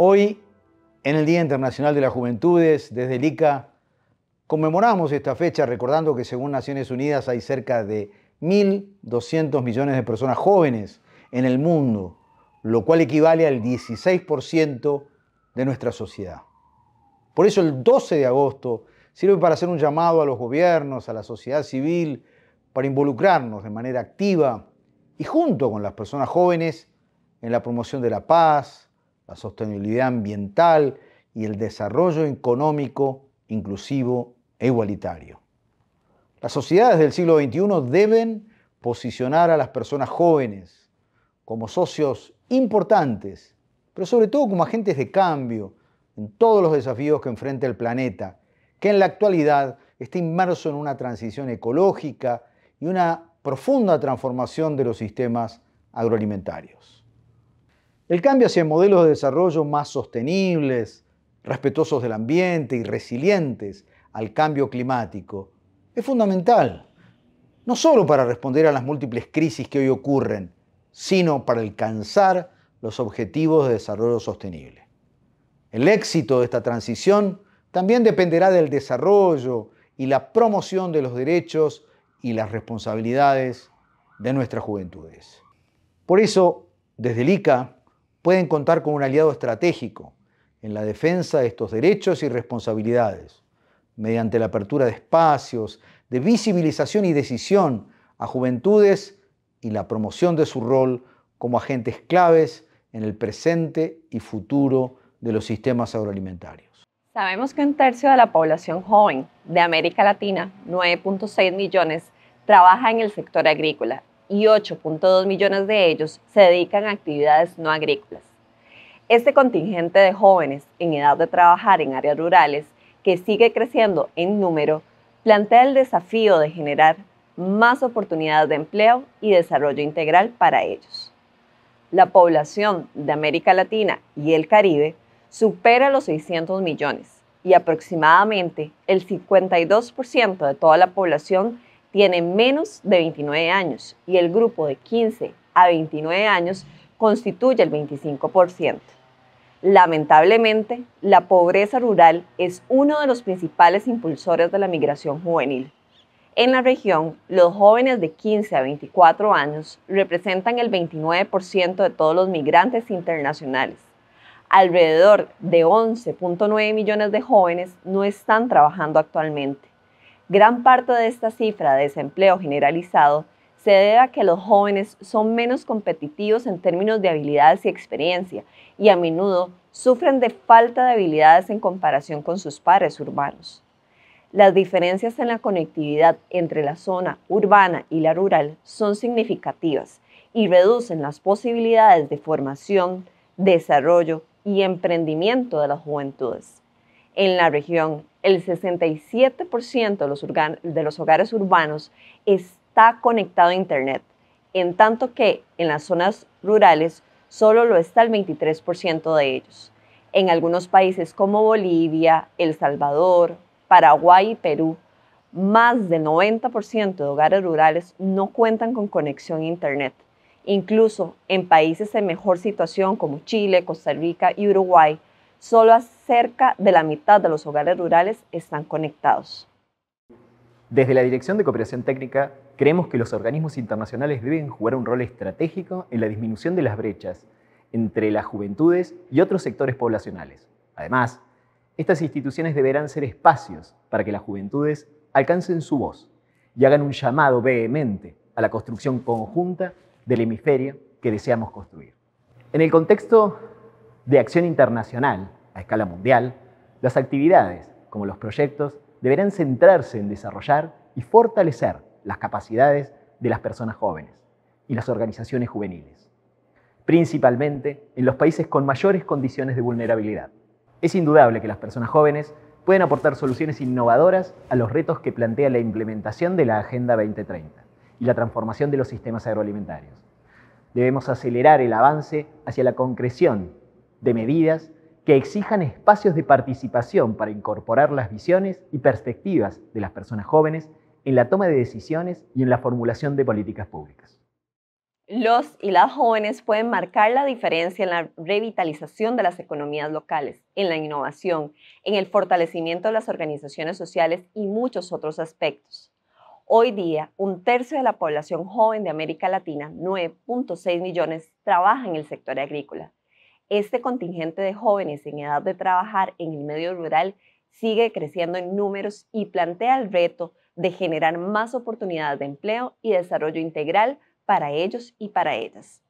Hoy, en el Día Internacional de las Juventudes, desde el ICA, conmemoramos esta fecha recordando que según Naciones Unidas hay cerca de 1.200 millones de personas jóvenes en el mundo, lo cual equivale al 16% de nuestra sociedad. Por eso el 12 de agosto sirve para hacer un llamado a los gobiernos, a la sociedad civil, para involucrarnos de manera activa y junto con las personas jóvenes en la promoción de la paz, la sostenibilidad ambiental y el desarrollo económico inclusivo e igualitario. Las sociedades del siglo XXI deben posicionar a las personas jóvenes como socios importantes, pero sobre todo como agentes de cambio en todos los desafíos que enfrenta el planeta, que en la actualidad está inmerso en una transición ecológica y una profunda transformación de los sistemas agroalimentarios. El cambio hacia modelos de desarrollo más sostenibles, respetuosos del ambiente y resilientes al cambio climático es fundamental, no solo para responder a las múltiples crisis que hoy ocurren, sino para alcanzar los objetivos de desarrollo sostenible. El éxito de esta transición también dependerá del desarrollo y la promoción de los derechos y las responsabilidades de nuestras juventudes. Por eso, desde el ICA, pueden contar con un aliado estratégico en la defensa de estos derechos y responsabilidades, mediante la apertura de espacios, de visibilización y decisión a juventudes y la promoción de su rol como agentes claves en el presente y futuro de los sistemas agroalimentarios. Sabemos que un tercio de la población joven de América Latina, 9.6 millones, trabaja en el sector agrícola y 8.2 millones de ellos se dedican a actividades no agrícolas. Este contingente de jóvenes en edad de trabajar en áreas rurales, que sigue creciendo en número, plantea el desafío de generar más oportunidades de empleo y desarrollo integral para ellos. La población de América Latina y el Caribe supera los 600 millones y aproximadamente el 52% de toda la población tiene menos de 29 años y el grupo de 15 a 29 años constituye el 25%. Lamentablemente, la pobreza rural es uno de los principales impulsores de la migración juvenil. En la región, los jóvenes de 15 a 24 años representan el 29% de todos los migrantes internacionales. Alrededor de 11.9 millones de jóvenes no están trabajando actualmente Gran parte de esta cifra de desempleo generalizado se debe a que los jóvenes son menos competitivos en términos de habilidades y experiencia y a menudo sufren de falta de habilidades en comparación con sus pares urbanos. Las diferencias en la conectividad entre la zona urbana y la rural son significativas y reducen las posibilidades de formación, desarrollo y emprendimiento de las juventudes en la región. El 67% de los, hogares urbanos está conectado a Internet, en tanto que en las zonas rurales solo lo está el 23% de ellos. En algunos países como Bolivia, El Salvador, Paraguay y Perú, más del 90% de hogares rurales no cuentan con conexión a Internet. Incluso en países en mejor situación como Chile, Costa Rica y Uruguay, solo cerca de la mitad de los hogares rurales están conectados. Desde la Dirección de Cooperación Técnica, creemos que los organismos internacionales deben jugar un rol estratégico en la disminución de las brechas entre las juventudes y otros sectores poblacionales. Además, estas instituciones deberán ser espacios para que las juventudes alcancen su voz y hagan un llamado vehemente a la construcción conjunta del hemisferio que deseamos construir. En el contexto de acción internacional a escala mundial, las actividades, como los proyectos, deberán centrarse en desarrollar y fortalecer las capacidades de las personas jóvenes y las organizaciones juveniles, principalmente en los países con mayores condiciones de vulnerabilidad. Es indudable que las personas jóvenes pueden aportar soluciones innovadoras a los retos que plantea la implementación de la Agenda 2030 y la transformación de los sistemas agroalimentarios. Debemos acelerar el avance hacia la concreción de medidas que exijan espacios de participación para incorporar las visiones y perspectivas de las personas jóvenes en la toma de decisiones y en la formulación de políticas públicas. Los y las jóvenes pueden marcar la diferencia en la revitalización de las economías locales, en la innovación, en el fortalecimiento de las organizaciones sociales y muchos otros aspectos. Hoy día, un tercio de la población joven de América Latina, 9.6 millones, trabaja en el sector agrícola este contingente de jóvenes en edad de trabajar en el medio rural sigue creciendo en números y plantea el reto de generar más oportunidades de empleo y desarrollo integral para ellos y para ellas.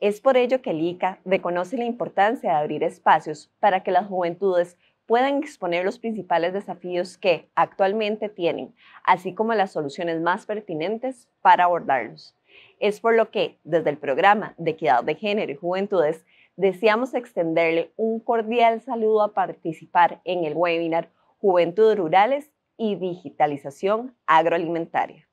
Es por ello que el ICA reconoce la importancia de abrir espacios para que las juventudes puedan exponer los principales desafíos que actualmente tienen, así como las soluciones más pertinentes para abordarlos. Es por lo que, desde el programa de Equidad de Género y Juventudes, deseamos extenderle un cordial saludo a participar en el webinar Juventud Rurales y Digitalización Agroalimentaria.